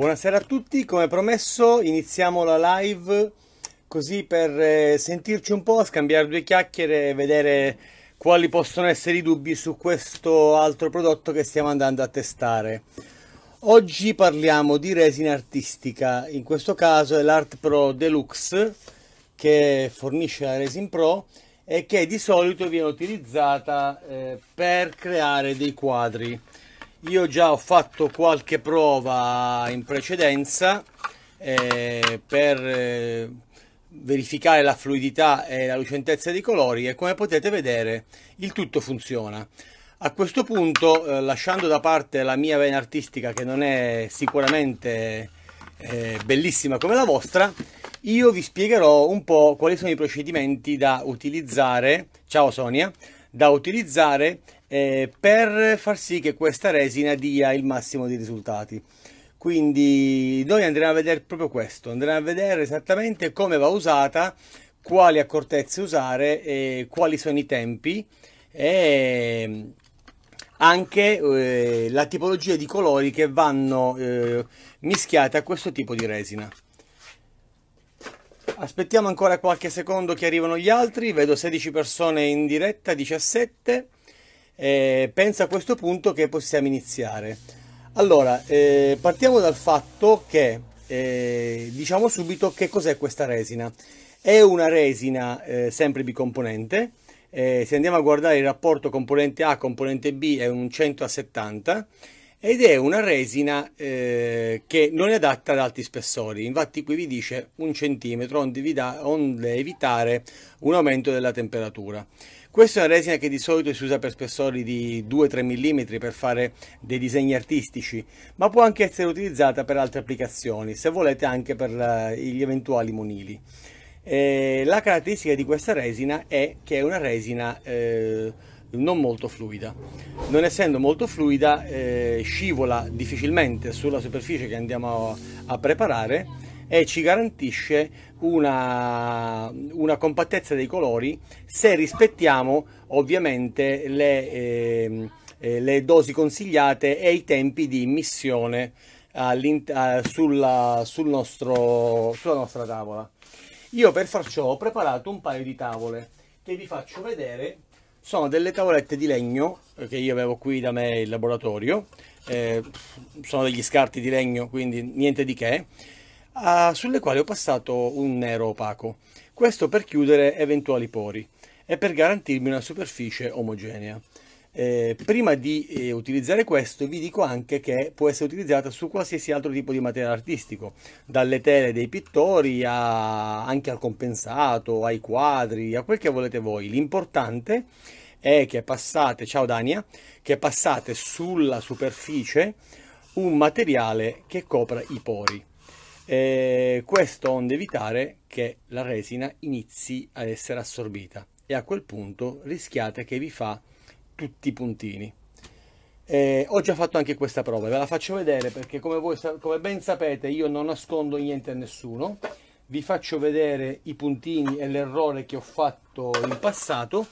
Buonasera a tutti, come promesso iniziamo la live così per eh, sentirci un po', scambiare due chiacchiere e vedere quali possono essere i dubbi su questo altro prodotto che stiamo andando a testare. Oggi parliamo di resina artistica, in questo caso è l'Art Pro Deluxe che fornisce la Resin Pro e che di solito viene utilizzata eh, per creare dei quadri io già ho fatto qualche prova in precedenza eh, per eh, verificare la fluidità e la lucentezza dei colori e come potete vedere il tutto funziona. A questo punto, eh, lasciando da parte la mia vena artistica che non è sicuramente eh, bellissima come la vostra, io vi spiegherò un po' quali sono i procedimenti da utilizzare, ciao Sonia, da utilizzare eh, per far sì che questa resina dia il massimo di risultati. Quindi noi andremo a vedere proprio questo, andremo a vedere esattamente come va usata, quali accortezze usare, eh, quali sono i tempi e ehm, anche eh, la tipologia di colori che vanno eh, mischiate a questo tipo di resina. Aspettiamo ancora qualche secondo che arrivano gli altri, vedo 16 persone in diretta, 17 eh, penso a questo punto che possiamo iniziare. Allora, eh, partiamo dal fatto che eh, diciamo subito che cos'è questa resina. È una resina eh, sempre bicomponente, eh, se andiamo a guardare il rapporto componente A componente B è un 100 a 70 ed è una resina eh, che non è adatta ad alti spessori, infatti qui vi dice un centimetro onde, evitare un aumento della temperatura. Questa è una resina che di solito si usa per spessori di 2-3 mm per fare dei disegni artistici, ma può anche essere utilizzata per altre applicazioni, se volete anche per eh, gli eventuali monili. Eh, la caratteristica di questa resina è che è una resina eh, non molto fluida. Non essendo molto fluida eh, scivola difficilmente sulla superficie che andiamo a preparare e ci garantisce una, una compattezza dei colori se rispettiamo ovviamente le, ehm, eh, le dosi consigliate e i tempi di immissione sulla, sul nostro, sulla nostra tavola. Io per far ciò ho preparato un paio di tavole che vi faccio vedere. Sono delle tavolette di legno eh, che io avevo qui da me in laboratorio. Eh, sono degli scarti di legno, quindi niente di che uh, sulle quali ho passato un nero opaco. Questo per chiudere eventuali pori e per garantirmi una superficie omogenea. Eh, prima di eh, utilizzare questo vi dico anche che può essere utilizzata su qualsiasi altro tipo di materiale artistico, dalle tele dei pittori a, anche al compensato, ai quadri, a quel che volete voi. L'importante è che passate, ciao Dania, che passate sulla superficie un materiale che copra i pori eh, questo onde evitare che la resina inizi ad essere assorbita e a quel punto rischiate che vi fa tutti i puntini. Eh, ho già fatto anche questa prova, ve la faccio vedere perché come, voi, come ben sapete io non nascondo niente a nessuno, vi faccio vedere i puntini e l'errore che ho fatto in passato,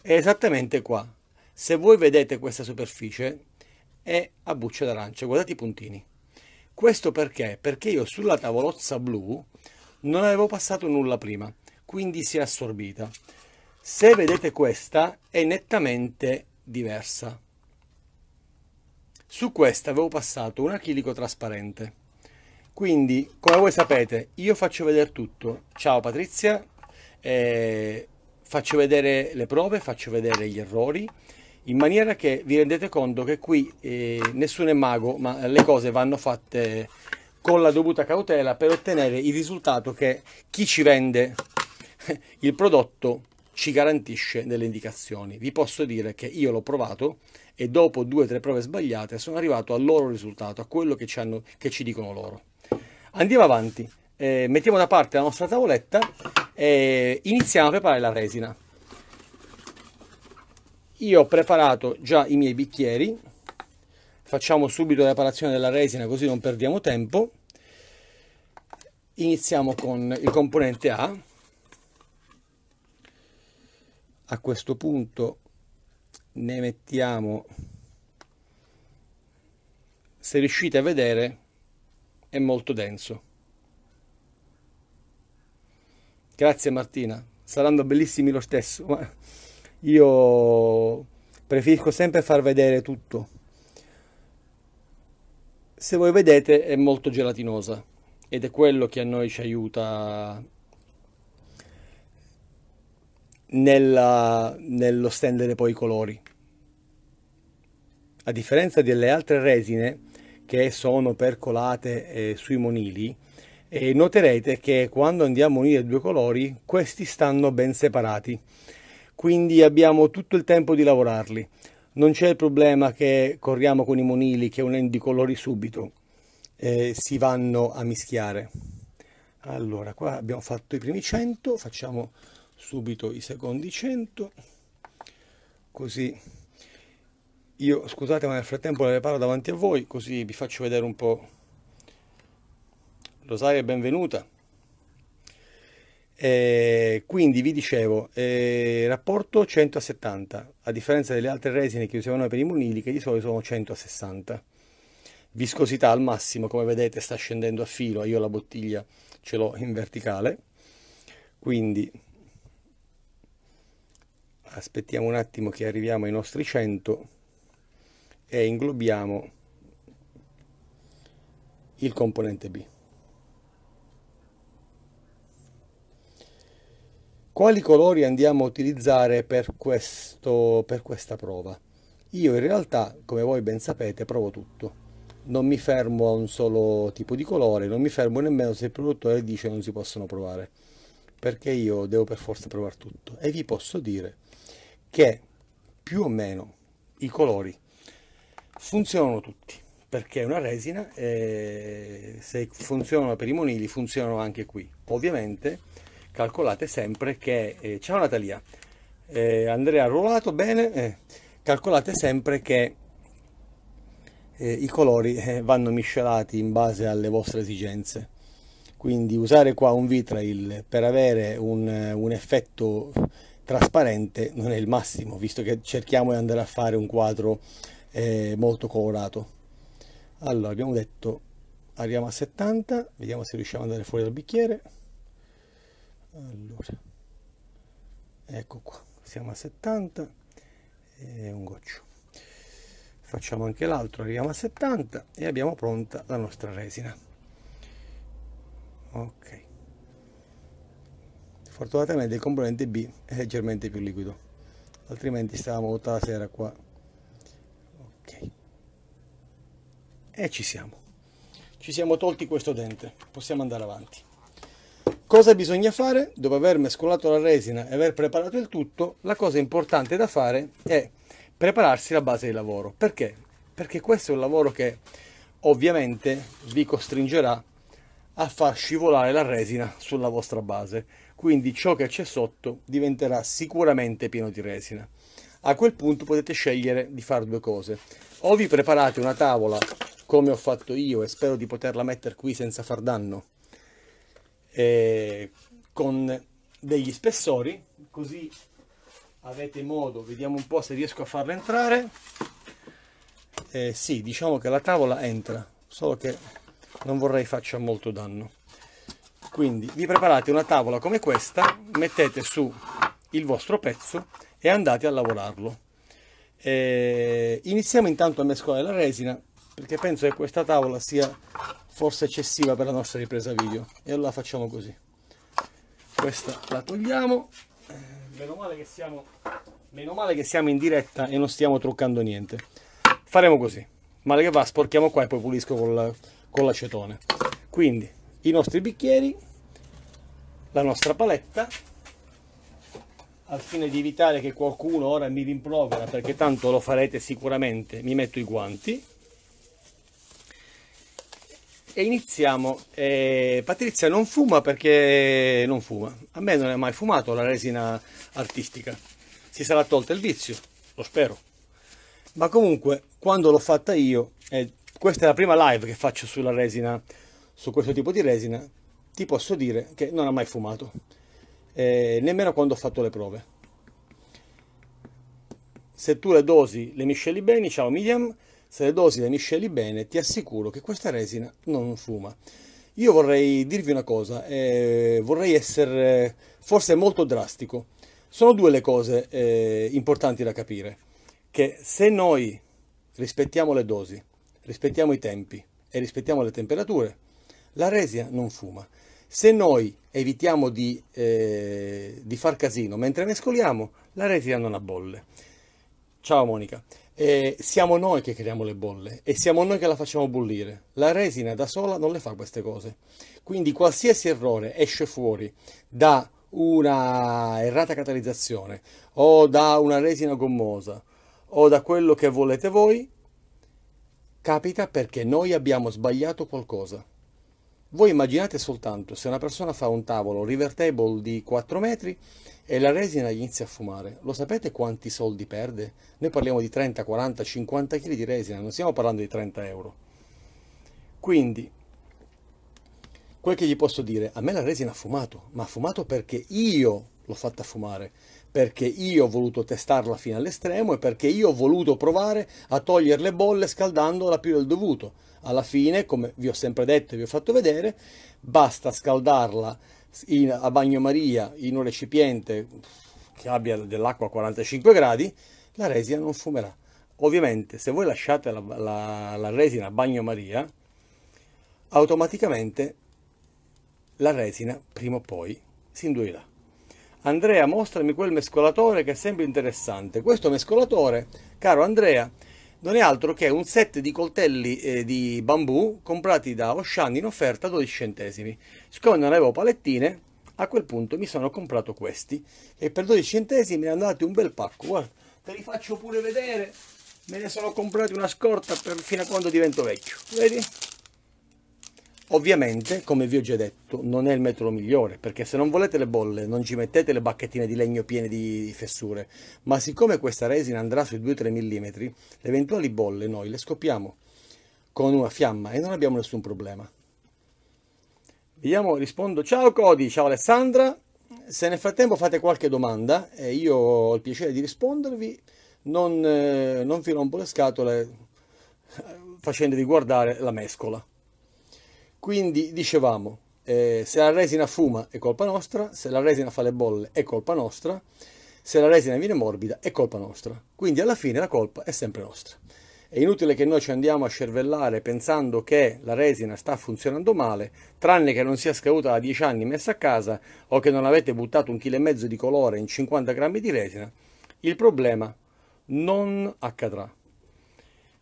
è esattamente qua. Se voi vedete questa superficie è a buccia d'arancia, guardate i puntini. Questo perché? Perché io sulla tavolozza blu non avevo passato nulla prima, quindi si è assorbita. Se vedete questa è nettamente diversa. Su questa avevo passato un achilico trasparente. Quindi, come voi sapete, io faccio vedere tutto. Ciao Patrizia, eh, faccio vedere le prove, faccio vedere gli errori, in maniera che vi rendete conto che qui eh, nessuno è mago, ma le cose vanno fatte con la dovuta cautela per ottenere il risultato che chi ci vende il prodotto ci garantisce delle indicazioni. Vi posso dire che io l'ho provato e dopo due o tre prove sbagliate sono arrivato al loro risultato, a quello che ci, hanno, che ci dicono loro. Andiamo avanti, eh, mettiamo da parte la nostra tavoletta e iniziamo a preparare la resina. Io ho preparato già i miei bicchieri, facciamo subito la preparazione della resina così non perdiamo tempo. Iniziamo con il componente A. A questo punto ne mettiamo, se riuscite a vedere, è molto denso. Grazie Martina, saranno bellissimi lo stesso. Io preferisco sempre far vedere tutto. Se voi vedete è molto gelatinosa ed è quello che a noi ci aiuta nella, nello stendere poi i colori. A differenza delle altre resine che sono percolate eh, sui monili, eh, noterete che quando andiamo a unire due colori, questi stanno ben separati quindi abbiamo tutto il tempo di lavorarli. Non c'è il problema che corriamo con i monili che unendo i colori subito eh, si vanno a mischiare. Allora, qua abbiamo fatto i primi 100, facciamo subito i secondi 100, così io scusate ma nel frattempo le parlo davanti a voi così vi faccio vedere un po'. Rosaria è benvenuta. Eh, quindi vi dicevo, eh, rapporto 170, a differenza delle altre resine che usavano per i monili, che di solito sono 160. Viscosità al massimo, come vedete sta scendendo a filo, io la bottiglia ce l'ho in verticale, quindi aspettiamo un attimo che arriviamo ai nostri 100 e inglobiamo il componente B. Quali colori andiamo a utilizzare per, questo, per questa prova? Io in realtà, come voi ben sapete, provo tutto. Non mi fermo a un solo tipo di colore, non mi fermo nemmeno se il produttore dice non si possono provare, perché io devo per forza provare tutto. E vi posso dire che più o meno i colori funzionano tutti perché è una resina e eh, se funzionano per i monili funzionano anche qui ovviamente calcolate sempre che... Eh, ciao Natalia, eh, Andrea ha ruolato bene, eh, calcolate sempre che eh, i colori eh, vanno miscelati in base alle vostre esigenze. Quindi usare qua un vitrail per avere un, un effetto trasparente non è il massimo, visto che cerchiamo di andare a fare un quadro eh, molto colorato. Allora, abbiamo detto, arriviamo a 70, vediamo se riusciamo ad andare fuori dal bicchiere allora ecco qua siamo a 70 e un goccio facciamo anche l'altro arriviamo a 70 e abbiamo pronta la nostra resina ok fortunatamente il componente B è leggermente più liquido altrimenti stavamo tutta la sera qua ok e ci siamo ci siamo tolti questo dente possiamo andare avanti Cosa bisogna fare? Dopo aver mescolato la resina e aver preparato il tutto, la cosa importante da fare è prepararsi la base di lavoro. Perché? Perché questo è un lavoro che ovviamente vi costringerà a far scivolare la resina sulla vostra base. Quindi ciò che c'è sotto diventerà sicuramente pieno di resina. A quel punto potete scegliere di fare due cose. O vi preparate una tavola come ho fatto io e spero di poterla mettere qui senza far danno eh, con degli spessori, così avete modo, vediamo un po' se riesco a farla entrare. Eh, sì, diciamo che la tavola entra, solo che non vorrei faccia molto danno. Quindi vi preparate una tavola come questa, mettete su il vostro pezzo e andate a lavorarlo. Eh, iniziamo intanto a mescolare la resina perché penso che questa tavola sia forse eccessiva per la nostra ripresa video e allora facciamo così questa la togliamo eh, meno male che siamo, male che siamo in diretta e non stiamo truccando niente faremo così male che va sporchiamo qua e poi pulisco con l'acetone quindi i nostri bicchieri la nostra paletta al fine di evitare che qualcuno ora mi rimprovera perché tanto lo farete sicuramente mi metto i guanti e iniziamo. Eh, Patrizia non fuma perché non fuma. A me non è mai fumato la resina artistica. Si sarà tolta il vizio, lo spero. Ma comunque, quando l'ho fatta io, eh, questa è la prima live che faccio sulla resina, su questo tipo di resina, ti posso dire che non ha mai fumato. Eh, nemmeno quando ho fatto le prove. Se tu le dosi, le misceli bene, ciao Miriam, se le dosi le misceli bene, ti assicuro che questa resina non fuma. Io vorrei dirvi una cosa, eh, vorrei essere forse molto drastico. Sono due le cose eh, importanti da capire, che se noi rispettiamo le dosi, rispettiamo i tempi e rispettiamo le temperature, la resina non fuma. Se noi evitiamo di, eh, di far casino mentre mescoliamo, la resina non abbolle. Ciao Monica eh, siamo noi che creiamo le bolle e siamo noi che la facciamo bollire. La resina da sola non le fa queste cose. Quindi qualsiasi errore esce fuori da una errata catalizzazione o da una resina gommosa o da quello che volete voi, capita perché noi abbiamo sbagliato qualcosa. Voi immaginate soltanto se una persona fa un tavolo river table di 4 metri e la resina inizia a fumare, lo sapete quanti soldi perde? Noi parliamo di 30, 40, 50 kg di resina, non stiamo parlando di 30 euro. Quindi, quel che gli posso dire, a me la resina ha fumato, ma ha fumato perché io l'ho fatta fumare, perché io ho voluto testarla fino all'estremo e perché io ho voluto provare a togliere le bolle scaldandola più del dovuto alla fine, come vi ho sempre detto e vi ho fatto vedere, basta scaldarla in, a bagnomaria in un recipiente che abbia dell'acqua a 45 gradi, la resina non fumerà. Ovviamente se voi lasciate la, la, la resina a bagnomaria, automaticamente la resina prima o poi si induirà. Andrea, mostrami quel mescolatore che sembra interessante. Questo mescolatore, caro Andrea, non è altro che un set di coltelli eh, di bambù comprati da Oshan in offerta a 12 centesimi. Siccome non avevo palettine, a quel punto mi sono comprato questi e per 12 centesimi ne andati un bel pacco. Guarda, te li faccio pure vedere. Me ne sono comprati una scorta per, fino a quando divento vecchio. Vedi? Ovviamente, come vi ho già detto, non è il metodo migliore, perché se non volete le bolle non ci mettete le bacchettine di legno piene di fessure, ma siccome questa resina andrà sui 2-3 mm, le eventuali bolle noi le scopriamo con una fiamma e non abbiamo nessun problema. Vediamo, rispondo, ciao Cody, ciao Alessandra, se nel frattempo fate qualche domanda, eh, io ho il piacere di rispondervi, non, eh, non vi rompo le scatole eh, facendovi guardare la mescola. Quindi dicevamo, eh, se la resina fuma è colpa nostra, se la resina fa le bolle è colpa nostra, se la resina viene morbida è colpa nostra. Quindi alla fine la colpa è sempre nostra. È inutile che noi ci andiamo a cervellare pensando che la resina sta funzionando male, tranne che non sia scaduta da 10 anni messa a casa o che non avete buttato un chilo e mezzo di colore in 50 grammi di resina. Il problema non accadrà.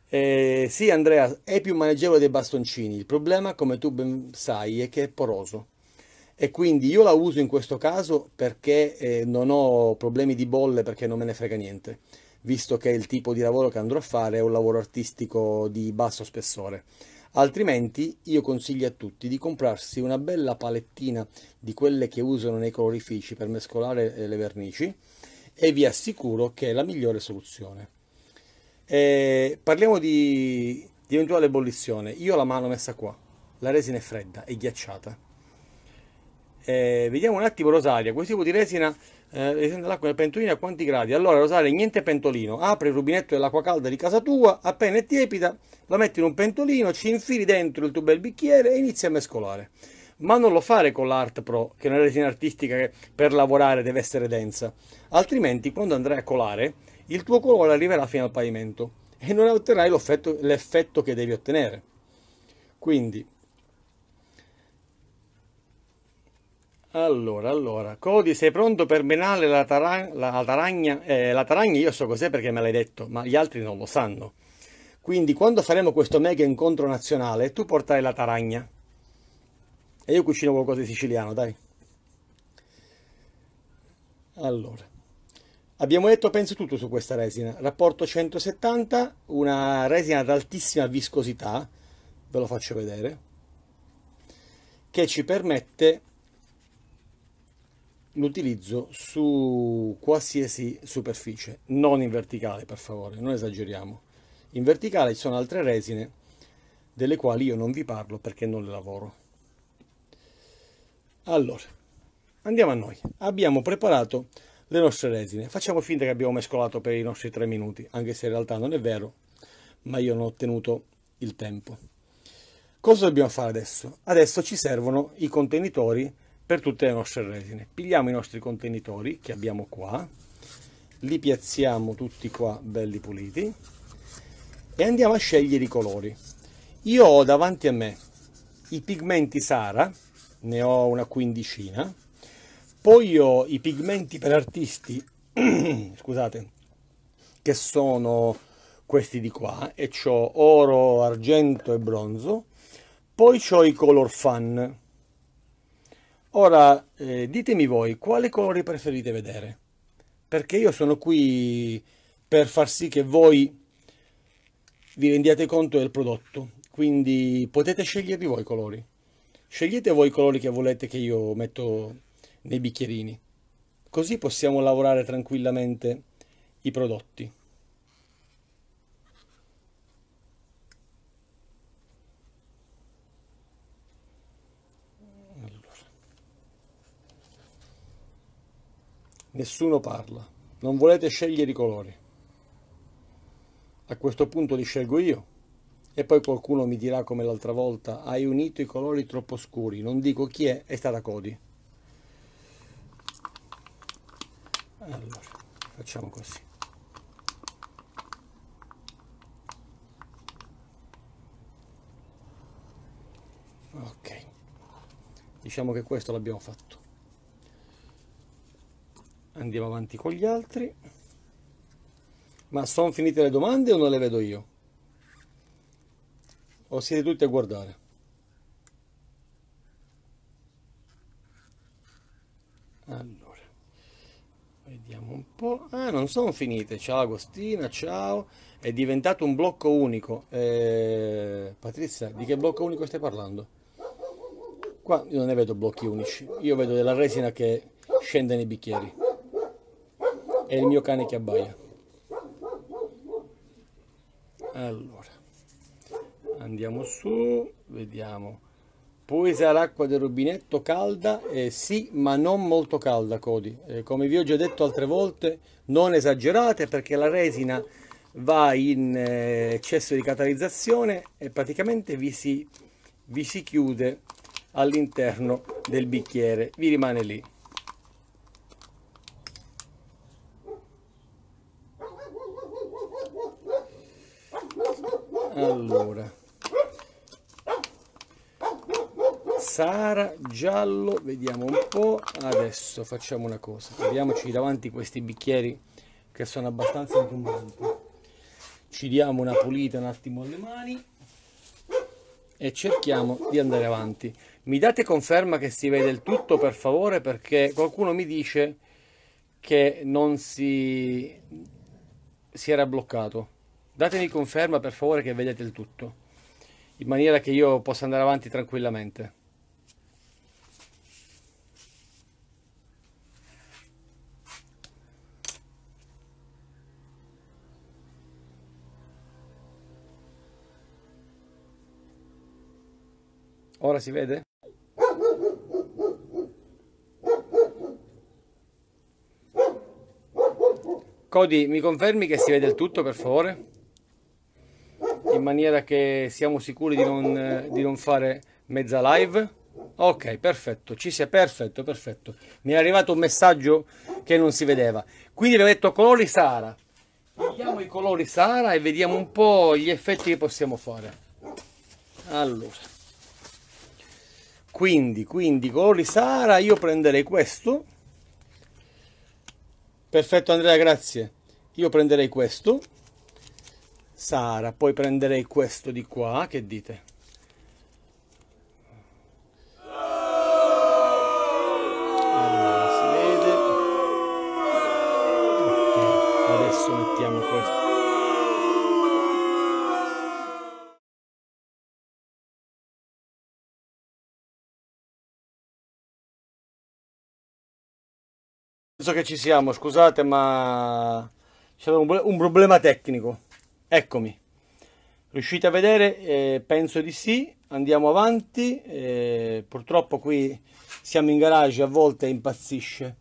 Eh, sì, Andrea, è più maneggevole dei bastoncini. Il problema, come tu ben sai, è che è poroso. E quindi io la uso in questo caso perché eh, non ho problemi di bolle, perché non me ne frega niente, visto che il tipo di lavoro che andrò a fare è un lavoro artistico di basso spessore. Altrimenti io consiglio a tutti di comprarsi una bella palettina di quelle che usano nei colorifici per mescolare eh, le vernici e vi assicuro che è la migliore soluzione. Eh, parliamo di, di eventuale ebollizione. Io ho la mano messa qua, la resina è fredda, è ghiacciata. Eh, vediamo un attimo Rosaria, questo tipo di resina eh, l'acqua nel pentolino a quanti gradi? Allora Rosaria, niente pentolino, apri il rubinetto dell'acqua calda di casa tua, appena è tiepida, la metti in un pentolino, ci infili dentro il tuo bel bicchiere e inizi a mescolare. Ma non lo fare con l'Art Pro, che è una resina artistica che per lavorare deve essere densa, altrimenti quando andrai a colare il tuo colore arriverà fino al pavimento e non otterrai l'effetto che devi ottenere. Quindi, allora, allora, Cody, sei pronto per menare la, taran la, taragna? Eh, la taragna io so cos'è perché me l'hai detto, ma gli altri non lo sanno. Quindi, quando faremo questo mega incontro nazionale, tu portai la taragna. E io cucino qualcosa di siciliano, dai. Allora. Abbiamo detto penso tutto su questa resina, rapporto 170, una resina ad altissima viscosità, ve lo faccio vedere, che ci permette l'utilizzo su qualsiasi superficie, non in verticale per favore, non esageriamo. In verticale ci sono altre resine delle quali io non vi parlo perché non le lavoro. Allora, andiamo a noi. Abbiamo preparato le nostre resine. Facciamo finta che abbiamo mescolato per i nostri 3 minuti, anche se in realtà non è vero, ma io non ho ottenuto il tempo. Cosa dobbiamo fare adesso? Adesso ci servono i contenitori per tutte le nostre resine. Pigliamo i nostri contenitori che abbiamo qua, li piazziamo tutti qua belli puliti e andiamo a scegliere i colori. Io ho davanti a me i pigmenti Sara, ne ho una quindicina, poi ho i pigmenti per artisti, scusate, che sono questi di qua, e ho oro, argento e bronzo. Poi ho i color fan. Ora, eh, ditemi voi, quale colore preferite vedere? Perché io sono qui per far sì che voi vi rendiate conto del prodotto, quindi potete scegliervi voi i colori. Scegliete voi i colori che volete che io metto nei bicchierini. Così possiamo lavorare tranquillamente i prodotti. Nessuno parla, non volete scegliere i colori. A questo punto li scelgo io e poi qualcuno mi dirà come l'altra volta, hai unito i colori troppo scuri, non dico chi è, è stata Cody. allora facciamo così ok diciamo che questo l'abbiamo fatto andiamo avanti con gli altri ma sono finite le domande o non le vedo io? o siete tutti a guardare? non sono finite. Ciao Agostina, ciao. È diventato un blocco unico. Eh, Patrizia, di che blocco unico stai parlando? Qua io non ne vedo blocchi unici. Io vedo della resina che scende nei bicchieri. È il mio cane che abbaia. Allora, andiamo su, vediamo. Puoi usare acqua del rubinetto calda? Eh, sì, ma non molto calda, Cody. Eh, come vi ho già detto altre volte, non esagerate perché la resina va in eh, eccesso di catalizzazione e praticamente vi si, vi si chiude all'interno del bicchiere, vi rimane lì. Allora. Sara, giallo, vediamo un po'. Adesso facciamo una cosa, vediamoci davanti questi bicchieri che sono abbastanza ingombranti. Ci diamo una pulita un attimo alle mani e cerchiamo di andare avanti. Mi date conferma che si vede il tutto per favore perché qualcuno mi dice che non si, si era bloccato. Datemi conferma per favore che vedete il tutto in maniera che io possa andare avanti tranquillamente. Ora si vede? Cody, mi confermi che si vede il tutto, per favore? In maniera che siamo sicuri di non, di non fare mezza live. Ok, perfetto, ci sia, perfetto, perfetto. Mi è arrivato un messaggio che non si vedeva. Quindi ho detto colori Sara. Vediamo i colori Sara e vediamo un po' gli effetti che possiamo fare. Allora quindi, quindi colori Sara io prenderei questo perfetto Andrea grazie io prenderei questo Sara poi prenderei questo di qua che dite allora si vede okay. adesso mettiamo questo So che ci siamo, scusate, ma c'è un, un problema tecnico. Eccomi. Riuscite a vedere? Eh, penso di sì. Andiamo avanti. Eh, purtroppo qui siamo in garage, a volte impazzisce.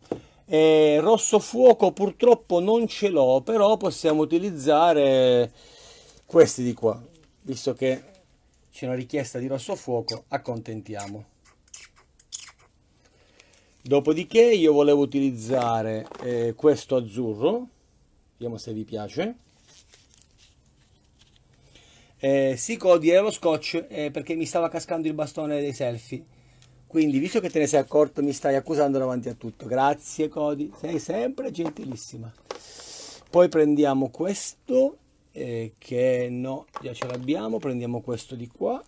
Eh, rosso fuoco purtroppo non ce l'ho, però possiamo utilizzare questi di qua. Visto che c'è una richiesta di rosso fuoco, accontentiamo. Dopodiché io volevo utilizzare eh, questo azzurro, vediamo se vi piace. Eh, si codi era lo scotch eh, perché mi stava cascando il bastone dei selfie. Quindi, visto che te ne sei accorto, mi stai accusando davanti a tutto. Grazie Cody, sei sempre gentilissima. Poi prendiamo questo, eh, che no, già ce l'abbiamo. Prendiamo questo di qua.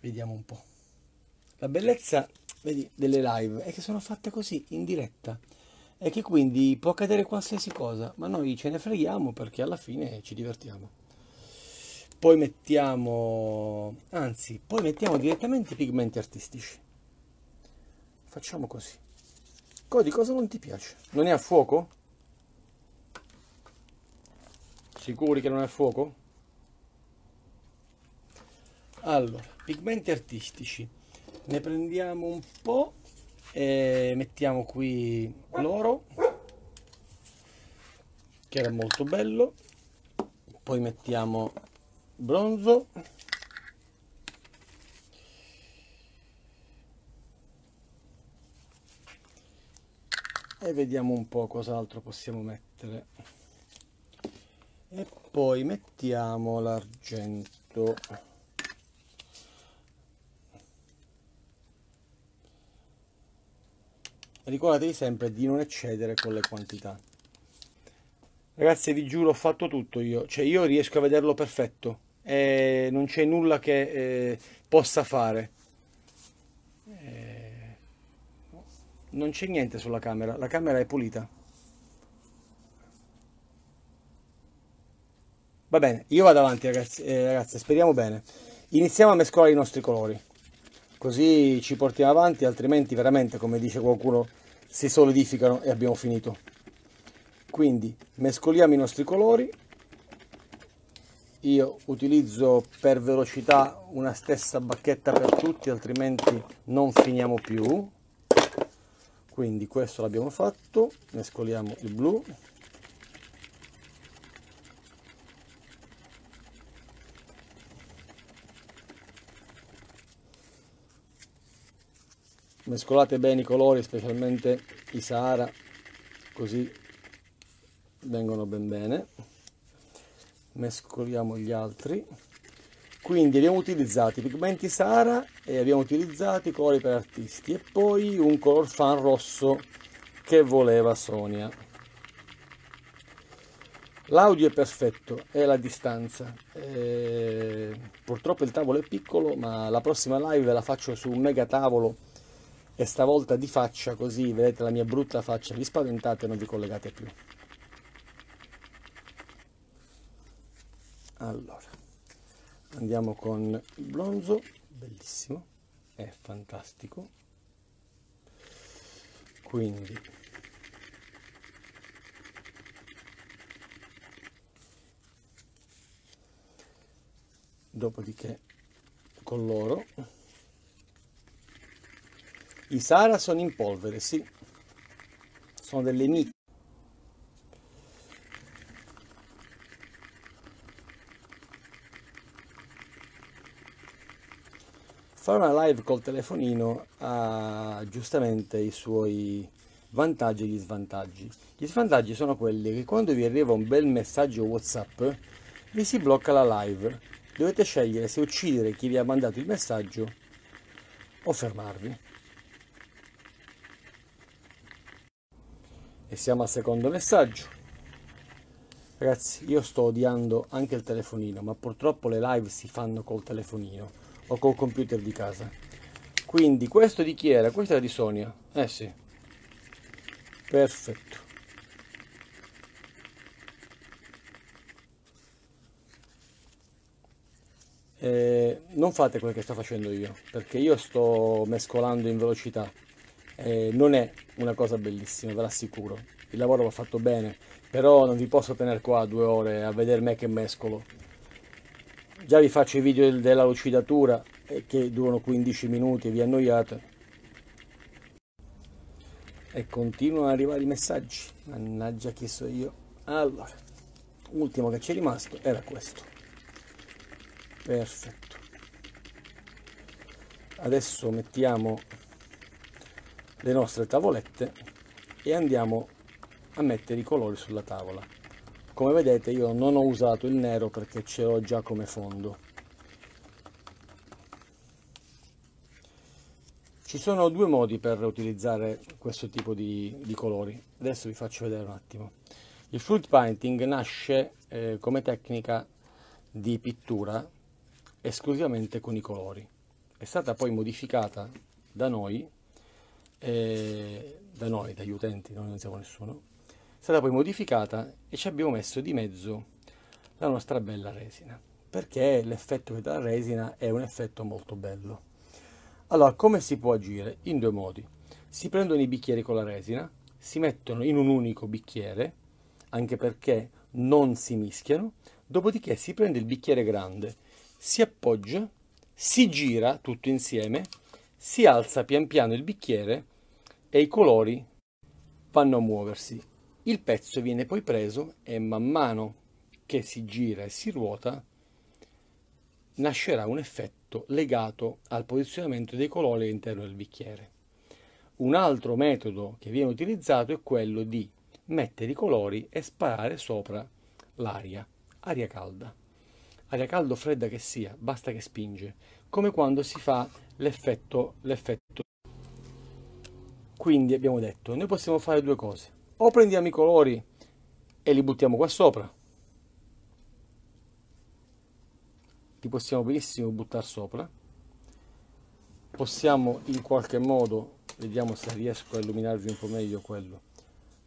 Vediamo un po'. La bellezza vedi, delle live è che sono fatte così, in diretta, e che quindi può accadere qualsiasi cosa, ma noi ce ne freghiamo perché alla fine ci divertiamo. Poi mettiamo, anzi, poi mettiamo direttamente i pigmenti artistici. Facciamo così. Cody, cosa non ti piace? Non è a fuoco? Sicuri che non è a fuoco? Allora, pigmenti artistici ne prendiamo un po' e mettiamo qui l'oro che era molto bello poi mettiamo bronzo e vediamo un po' cos'altro possiamo mettere e poi mettiamo l'argento ricordatevi sempre di non eccedere con le quantità ragazzi vi giuro ho fatto tutto io cioè io riesco a vederlo perfetto e non c'è nulla che eh, possa fare eh, non c'è niente sulla camera la camera è pulita va bene io vado avanti ragazzi, eh, ragazzi speriamo bene iniziamo a mescolare i nostri colori così ci portiamo avanti, altrimenti veramente, come dice qualcuno, si solidificano e abbiamo finito. Quindi mescoliamo i nostri colori, io utilizzo per velocità una stessa bacchetta per tutti, altrimenti non finiamo più. Quindi questo l'abbiamo fatto, mescoliamo il blu, mescolate bene i colori specialmente i Sahara così vengono ben bene mescoliamo gli altri quindi abbiamo utilizzato i pigmenti Sahara e abbiamo utilizzato i colori per artisti e poi un color fan rosso che voleva Sonia l'audio è perfetto è la distanza e... Eh, purtroppo il tavolo è piccolo ma la prossima live la faccio su un mega tavolo e stavolta di faccia così vedete la mia brutta faccia, vi spaventate e non vi collegate più. Allora, andiamo con il bronzo, bellissimo, è fantastico. Quindi dopodiché con l'oro i Sara sono in polvere, sì. Sono delle nicchie. Fare una live col telefonino ha giustamente i suoi vantaggi e gli svantaggi. Gli svantaggi sono quelli che quando vi arriva un bel messaggio WhatsApp vi si blocca la live. Dovete scegliere se uccidere chi vi ha mandato il messaggio o fermarvi. E siamo al secondo messaggio. Ragazzi, io sto odiando anche il telefonino, ma purtroppo le live si fanno col telefonino o col computer di casa. Quindi, questo di chi era? questo era di Sonia. Eh sì. Perfetto. Eh, non fate quello che sto facendo io, perché io sto mescolando in velocità eh, non è una cosa bellissima, ve l'assicuro. Il lavoro va fatto bene, però non vi posso tenere qua due ore a vedere me che mescolo. Già vi faccio i video della lucidatura eh, che durano 15 minuti, e vi annoiate. E continuano ad arrivare i messaggi. Mannaggia chi so io. Allora, l'ultimo che ci è rimasto era questo. Perfetto. Adesso mettiamo le nostre tavolette e andiamo a mettere i colori sulla tavola come vedete io non ho usato il nero perché ce l'ho già come fondo ci sono due modi per utilizzare questo tipo di, di colori adesso vi faccio vedere un attimo il fruit painting nasce eh, come tecnica di pittura esclusivamente con i colori è stata poi modificata da noi eh, da noi, dagli utenti, noi non siamo nessuno, è stata poi modificata e ci abbiamo messo di mezzo la nostra bella resina, perché l'effetto che dà la resina è un effetto molto bello. Allora, come si può agire? In due modi. Si prendono i bicchieri con la resina, si mettono in un unico bicchiere, anche perché non si mischiano, dopodiché si prende il bicchiere grande, si appoggia, si gira tutto insieme, si alza pian piano il bicchiere e i colori vanno a muoversi. Il pezzo viene poi preso e man mano che si gira e si ruota nascerà un effetto legato al posizionamento dei colori all'interno del bicchiere. Un altro metodo che viene utilizzato è quello di mettere i colori e sparare sopra l'aria, aria calda. Aria calda o fredda che sia, basta che spinge, come quando si fa l'effetto, l'effetto quindi abbiamo detto, noi possiamo fare due cose. O prendiamo i colori e li buttiamo qua sopra. Li possiamo benissimo buttare sopra. Possiamo in qualche modo, vediamo se riesco a illuminarvi un po' meglio quello.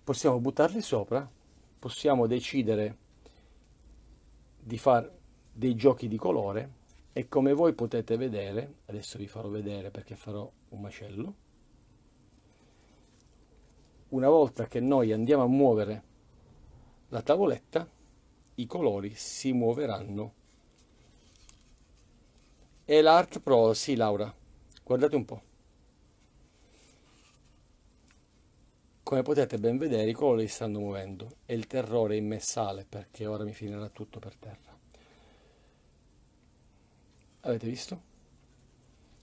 Possiamo buttarli sopra, possiamo decidere di fare dei giochi di colore e come voi potete vedere, adesso vi farò vedere perché farò un macello, una volta che noi andiamo a muovere la tavoletta i colori si muoveranno e l'art pro sì Laura guardate un po come potete ben vedere i colori stanno muovendo e il terrore in me sale perché ora mi finirà tutto per terra avete visto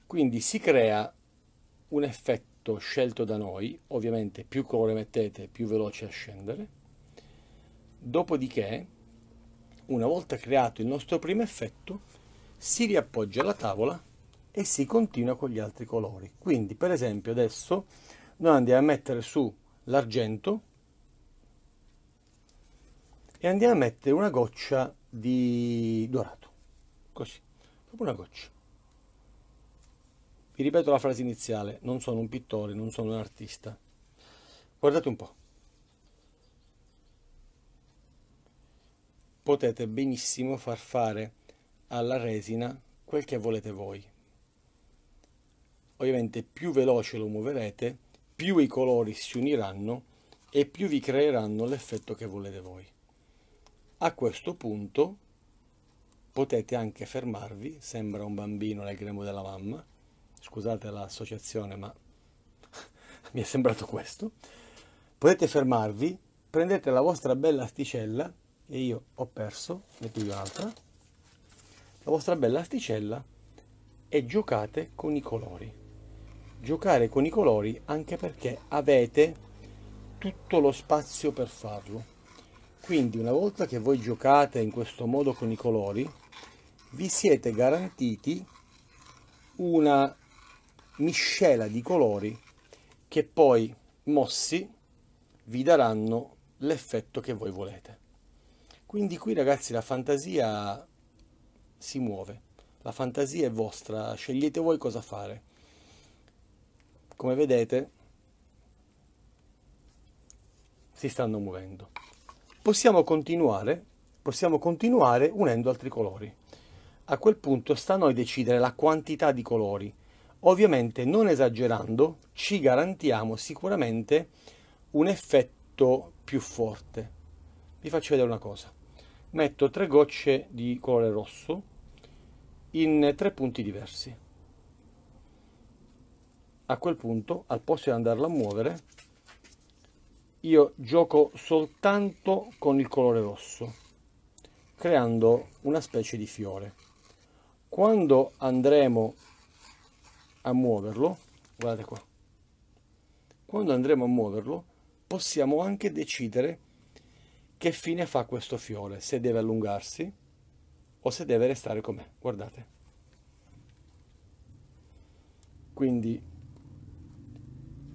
quindi si crea un effetto prodotto scelto da noi, ovviamente più colore mettete più veloce a scendere, dopodiché una volta creato il nostro primo effetto si riappoggia alla tavola e si continua con gli altri colori. Quindi per esempio adesso noi andiamo a mettere su l'argento e andiamo a mettere una goccia di dorato, così, proprio una goccia. Vi ripeto la frase iniziale, non sono un pittore, non sono un artista. Guardate un po'. Potete benissimo far fare alla resina quel che volete voi. Ovviamente più veloce lo muoverete, più i colori si uniranno e più vi creeranno l'effetto che volete voi. A questo punto potete anche fermarvi, sembra un bambino nel grembo della mamma, scusate l'associazione ma mi è sembrato questo, potete fermarvi, prendete la vostra bella asticella, e io ho perso, ne piglio un'altra, la vostra bella asticella e giocate con i colori. Giocare con i colori anche perché avete tutto lo spazio per farlo. Quindi una volta che voi giocate in questo modo con i colori, vi siete garantiti una miscela di colori che poi mossi vi daranno l'effetto che voi volete. Quindi qui ragazzi la fantasia si muove, la fantasia è vostra, scegliete voi cosa fare. Come vedete si stanno muovendo. Possiamo continuare, possiamo continuare unendo altri colori. A quel punto sta a noi decidere la quantità di colori Ovviamente non esagerando ci garantiamo sicuramente un effetto più forte. Vi faccio vedere una cosa. Metto tre gocce di colore rosso in tre punti diversi. A quel punto, al posto di andarla a muovere, io gioco soltanto con il colore rosso, creando una specie di fiore. Quando andremo a muoverlo, guardate qua, quando andremo a muoverlo possiamo anche decidere che fine fa questo fiore, se deve allungarsi o se deve restare com'è, guardate. Quindi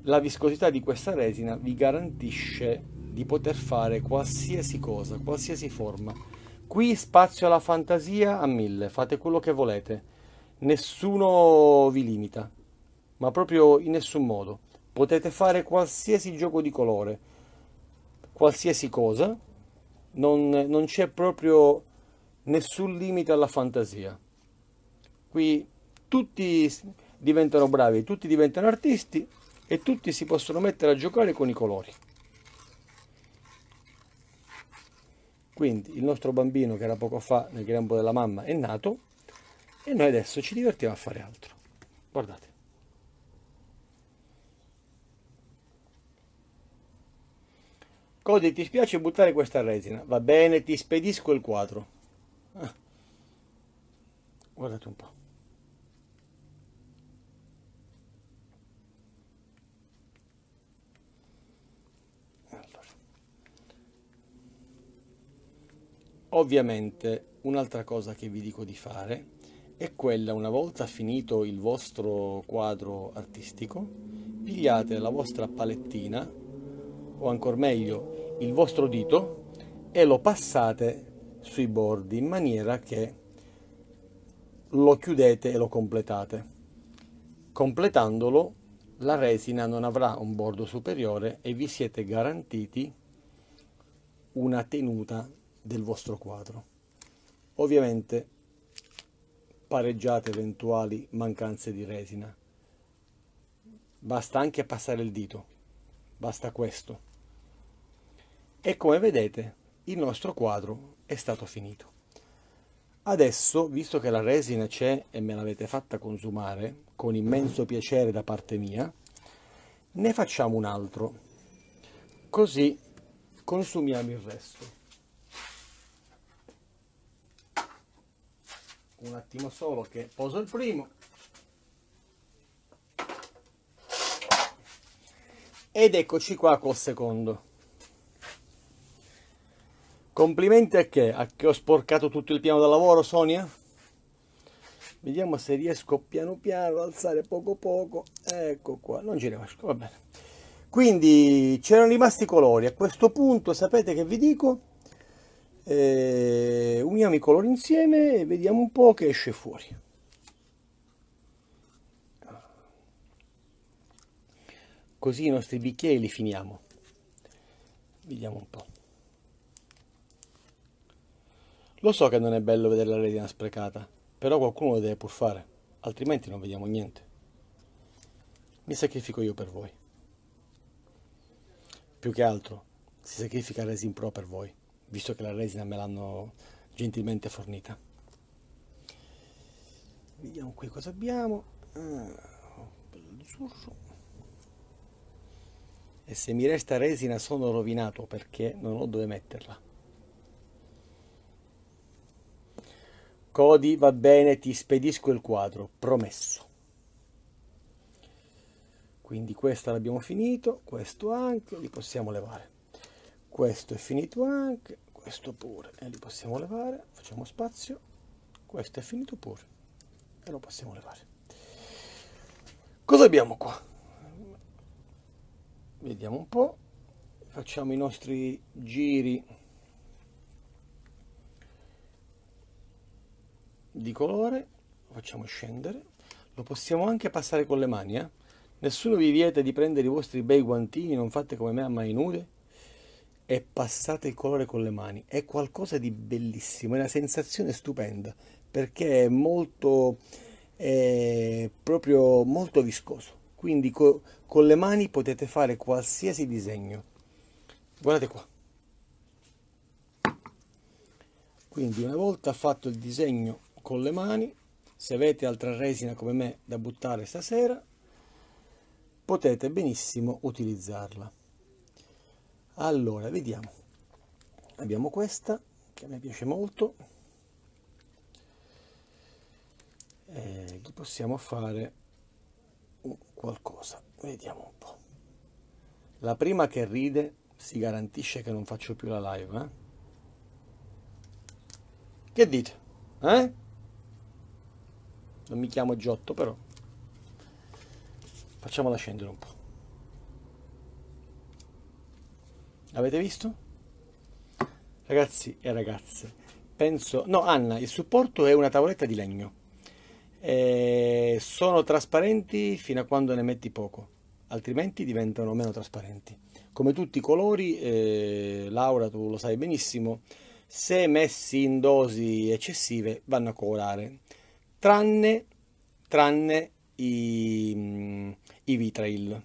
la viscosità di questa resina vi garantisce di poter fare qualsiasi cosa, qualsiasi forma. Qui spazio alla fantasia a mille, fate quello che volete nessuno vi limita, ma proprio in nessun modo. Potete fare qualsiasi gioco di colore, qualsiasi cosa, non, non c'è proprio nessun limite alla fantasia. Qui tutti diventano bravi, tutti diventano artisti e tutti si possono mettere a giocare con i colori. Quindi il nostro bambino che era poco fa nel grembo della mamma è nato e noi adesso ci divertiamo a fare altro. Guardate. Cody, ti spiace buttare questa resina? Va bene, ti spedisco il quadro. Ah. Guardate un po'. Ovviamente un'altra cosa che vi dico di fare è quella una volta finito il vostro quadro artistico, pigliate la vostra palettina o ancora meglio il vostro dito e lo passate sui bordi in maniera che lo chiudete e lo completate. Completandolo la resina non avrà un bordo superiore e vi siete garantiti una tenuta del vostro quadro. Ovviamente pareggiate eventuali mancanze di resina. Basta anche passare il dito, basta questo. E come vedete il nostro quadro è stato finito. Adesso, visto che la resina c'è e me l'avete fatta consumare, con immenso piacere da parte mia, ne facciamo un altro. Così consumiamo il resto. un attimo solo che poso il primo ed eccoci qua col secondo complimenti a che? a che ho sporcato tutto il piano da lavoro Sonia? vediamo se riesco piano piano a alzare poco poco ecco qua non ci riesco va bene quindi c'erano rimasti i colori a questo punto sapete che vi dico eh, uniamo i colori insieme e vediamo un po' che esce fuori così i nostri bicchieri li finiamo vediamo un po' lo so che non è bello vedere la retina sprecata però qualcuno lo deve pur fare altrimenti non vediamo niente mi sacrifico io per voi più che altro si sacrifica Resin Pro per voi visto che la resina me l'hanno gentilmente fornita. Vediamo qui cosa abbiamo. Ah, E se mi resta resina sono rovinato perché non ho dove metterla. Cody, va bene, ti spedisco il quadro, promesso. Quindi questa l'abbiamo finito, questo anche, li possiamo levare questo è finito anche questo pure e li possiamo levare facciamo spazio questo è finito pure e lo possiamo levare cosa abbiamo qua vediamo un po facciamo i nostri giri di colore lo facciamo scendere lo possiamo anche passare con le mani eh? nessuno vi vieta di prendere i vostri bei guantini non fate come me a mani nude e passate il colore con le mani. È qualcosa di bellissimo, è una sensazione stupenda perché è molto, è proprio molto viscoso. Quindi co con le mani potete fare qualsiasi disegno. Guardate qua. Quindi una volta fatto il disegno con le mani, se avete altra resina come me da buttare stasera, potete benissimo utilizzarla allora vediamo abbiamo questa che a me piace molto e eh, gli possiamo fare qualcosa vediamo un po' la prima che ride si garantisce che non faccio più la live eh? che dite? eh? non mi chiamo Giotto però facciamola scendere un po' Avete visto? Ragazzi e ragazze, penso... No, Anna, il supporto è una tavoletta di legno. E eh, sono trasparenti fino a quando ne metti poco, altrimenti diventano meno trasparenti. Come tutti i colori, eh, Laura tu lo sai benissimo, se messi in dosi eccessive vanno a colorare, tranne, tranne i, mm, i vitrail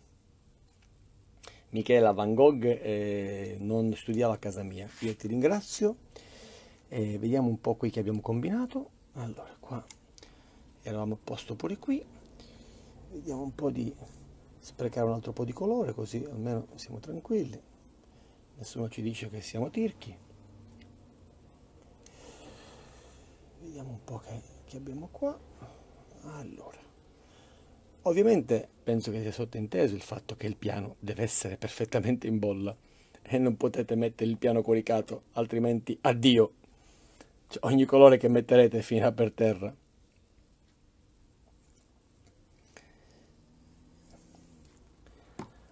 Michela Van Gogh eh, non studiava a casa mia. Io ti ringrazio. Eh, vediamo un po' qui che abbiamo combinato. Allora, qua eravamo a posto pure qui. Vediamo un po' di sprecare un altro po' di colore, così almeno siamo tranquilli. Nessuno ci dice che siamo tirchi. Vediamo un po' che, che abbiamo qua. Allora. Ovviamente penso che sia sottinteso il fatto che il piano deve essere perfettamente in bolla e non potete mettere il piano coricato, altrimenti addio. Cioè, ogni colore che metterete finirà per terra.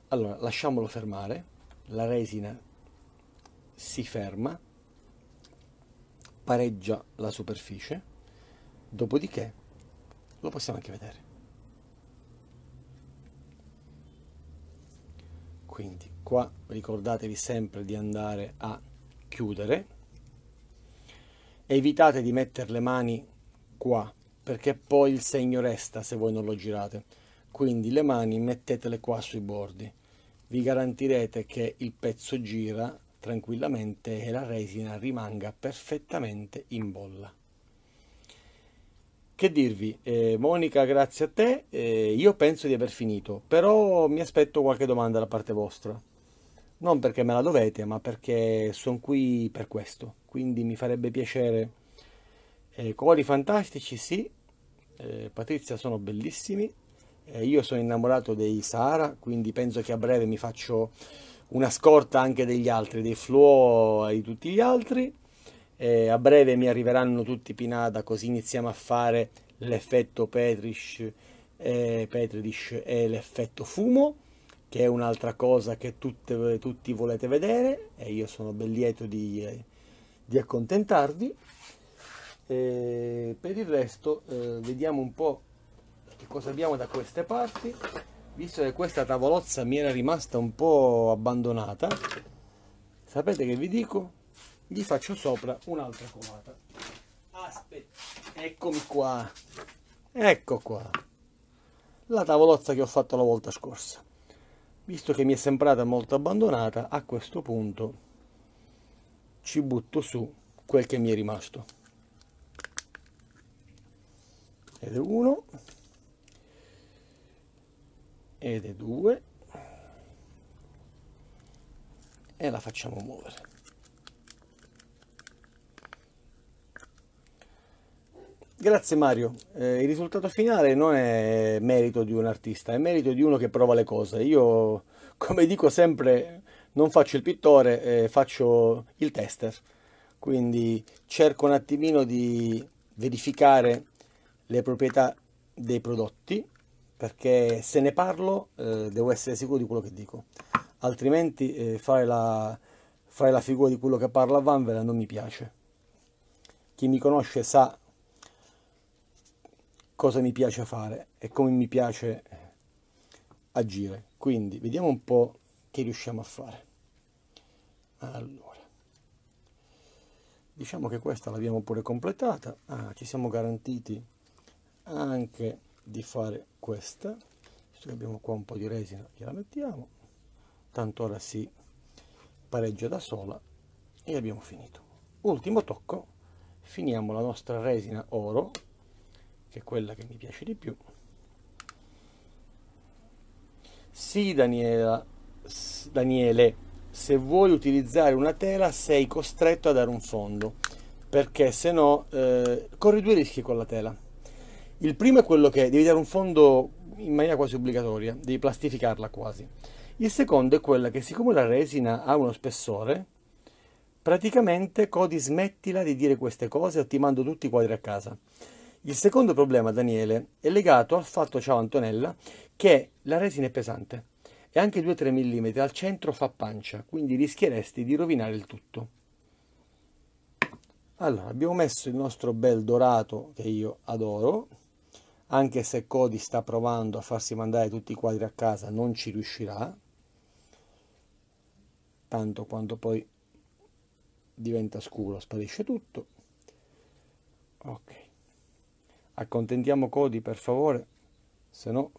Allora, lasciamolo fermare, la resina si ferma, pareggia la superficie, dopodiché lo possiamo anche vedere. quindi qua ricordatevi sempre di andare a chiudere evitate di mettere le mani qua perché poi il segno resta se voi non lo girate quindi le mani mettetele qua sui bordi vi garantirete che il pezzo gira tranquillamente e la resina rimanga perfettamente in bolla che dirvi? Eh, Monica, grazie a te. Eh, io penso di aver finito, però mi aspetto qualche domanda da parte vostra. Non perché me la dovete, ma perché sono qui per questo. Quindi mi farebbe piacere. Eh, cori fantastici, sì. Eh, Patrizia, sono bellissimi. Eh, io sono innamorato dei Sahara, quindi penso che a breve mi faccio una scorta anche degli altri, dei Fluo e di tutti gli altri. Eh, a breve mi arriveranno tutti Pinada, così iniziamo a fare l'effetto Petrish, eh, Petrish e l'effetto fumo, che è un'altra cosa che tutte, tutti volete vedere e io sono ben lieto di, di accontentarvi. E per il resto eh, vediamo un po' che cosa abbiamo da queste parti visto che questa tavolozza mi era rimasta un po' abbandonata sapete che vi dico gli faccio sopra un'altra covata aspetta eccomi qua ecco qua la tavolozza che ho fatto la volta scorsa visto che mi è sembrata molto abbandonata a questo punto ci butto su quel che mi è rimasto ed è uno ed è due e la facciamo muovere Grazie Mario, eh, il risultato finale non è merito di un artista, è merito di uno che prova le cose. Io, come dico sempre, non faccio il pittore, eh, faccio il tester, quindi cerco un attimino di verificare le proprietà dei prodotti, perché se ne parlo eh, devo essere sicuro di quello che dico, altrimenti eh, fare la, fare la figura di quello che parla Vanvera non mi piace. Chi mi conosce sa cosa mi piace fare e come mi piace agire. Quindi vediamo un po' che riusciamo a fare. Allora, diciamo che questa l'abbiamo pure completata. Ah, ci siamo garantiti anche di fare questa. Visto abbiamo qua un po' di resina, gliela mettiamo. Tanto ora si pareggia da sola e abbiamo finito. Ultimo tocco, finiamo la nostra resina oro che è quella che mi piace di più. Sì, Daniela, Daniele, se vuoi utilizzare una tela sei costretto a dare un fondo, perché se no eh, corri due rischi con la tela. Il primo è quello che devi dare un fondo in maniera quasi obbligatoria, devi plastificarla quasi. Il secondo è quello che siccome la resina ha uno spessore, praticamente Cody smettila di dire queste cose o ti mando tutti i quadri a casa. Il secondo problema, Daniele, è legato al fatto, ciao Antonella, che la resina è pesante e anche 2-3 mm al centro fa pancia, quindi rischieresti di rovinare il tutto. Allora, abbiamo messo il nostro bel dorato che io adoro, anche se Cody sta provando a farsi mandare tutti i quadri a casa, non ci riuscirà, tanto quando poi diventa scuro sparisce tutto. Ok accontentiamo Cody per favore, se no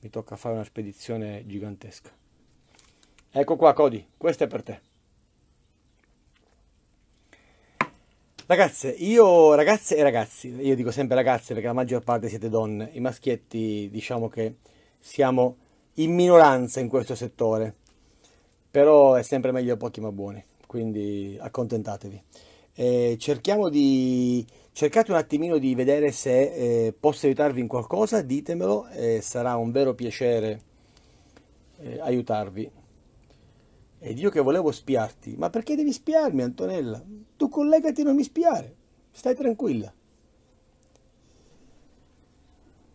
mi tocca fare una spedizione gigantesca. Ecco qua Cody, questo è per te. Ragazze, io, ragazze e ragazzi, io dico sempre ragazze perché la maggior parte siete donne, i maschietti diciamo che siamo in minoranza in questo settore, però è sempre meglio pochi ma buoni, quindi accontentatevi. E eh, cerchiamo di cercate un attimino di vedere se eh, posso aiutarvi in qualcosa, ditemelo, eh, sarà un vero piacere eh, aiutarvi. Ed io che volevo spiarti, ma perché devi spiarmi Antonella? Tu collegati e non mi spiare, stai tranquilla.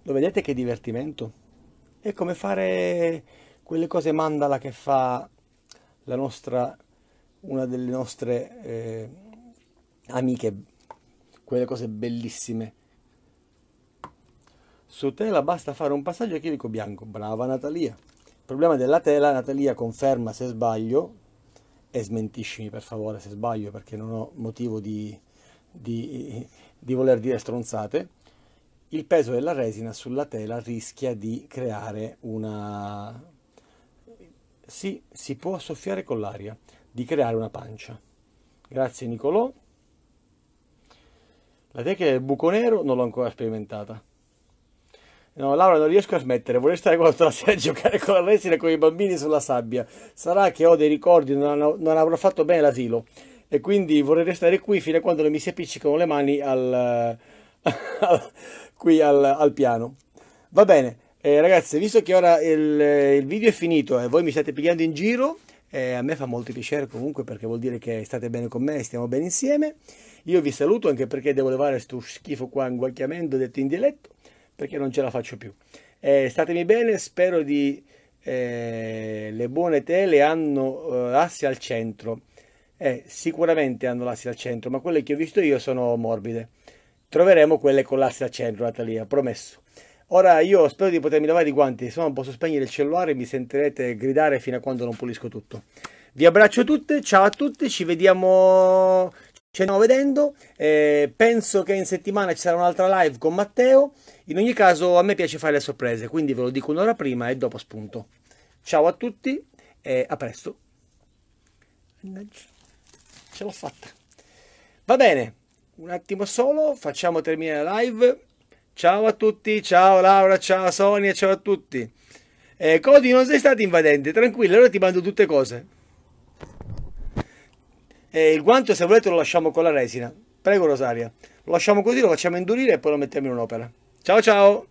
Lo vedete che divertimento? È come fare quelle cose mandala che fa la nostra, una delle nostre eh, amiche quelle cose bellissime. Su tela basta fare un passaggio chimico bianco. Brava Natalia. Il problema della tela, Natalia conferma se sbaglio e smentiscimi per favore se sbaglio perché non ho motivo di, di, di voler dire stronzate. Il peso della resina sulla tela rischia di creare una... Sì, si può soffiare con l'aria, di creare una pancia. Grazie Nicolò. La tecnica del buco nero non l'ho ancora sperimentata. No, Laura, non riesco a smettere. Vorrei stare con la sera a giocare con la resina e con i bambini sulla sabbia. Sarà che ho dei ricordi, non, non avrò fatto bene l'asilo. E quindi vorrei restare qui fino a quando non mi si appiccicano le mani al, qui al, al, piano. Va bene, eh, ragazzi, visto che ora il, il video è finito e voi mi state pigliando in giro, eh, a me fa molto piacere comunque perché vuol dire che state bene con me, stiamo bene insieme. Io vi saluto anche perché devo levare questo schifo qua inguacchiamento detto in dialetto perché non ce la faccio più. Eh, statemi bene, spero di... Eh, le buone tele hanno eh, assi al centro. Eh, sicuramente hanno l'assi al centro, ma quelle che ho visto io sono morbide. Troveremo quelle con l'assi al centro, Natalia, promesso. Ora io spero di potermi lavare i guanti, se no non posso spegnere il cellulare e mi sentirete gridare fino a quando non pulisco tutto. Vi abbraccio tutte, ciao a tutti, ci vediamo, ci andiamo vedendo, eh, penso che in settimana ci sarà un'altra live con Matteo, in ogni caso a me piace fare le sorprese, quindi ve lo dico un'ora prima e dopo spunto. Ciao a tutti e a presto. Ce l'ho fatta. Va bene, un attimo solo, facciamo terminare la live. Ciao a tutti, ciao Laura, ciao Sonia, ciao a tutti. Eh, Cody, non sei stato invadente, tranquillo, allora ti mando tutte cose. Eh, il guanto, se volete, lo lasciamo con la resina. Prego, Rosaria. Lo lasciamo così, lo facciamo indurire e poi lo mettiamo in un'opera. Ciao, ciao!